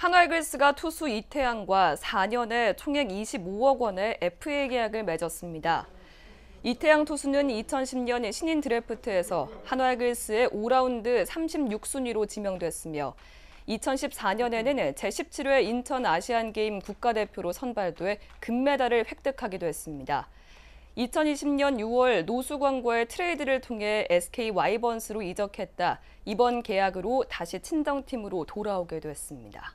한화이글스가 투수 이태양과 4년에 총액 25억 원의 FA 계약을 맺었습니다. 이태양 투수는 2010년 신인 드래프트에서 한화글스의 5라운드 36순위로 지명됐으며 2014년에는 제17회 인천 아시안게임 국가대표로 선발돼 금메달을 획득하기도 했습니다. 2020년 6월 노수광과의 트레이드를 통해 SK 와이번스로 이적했다. 이번 계약으로 다시 친정팀으로 돌아오게 됐습니다.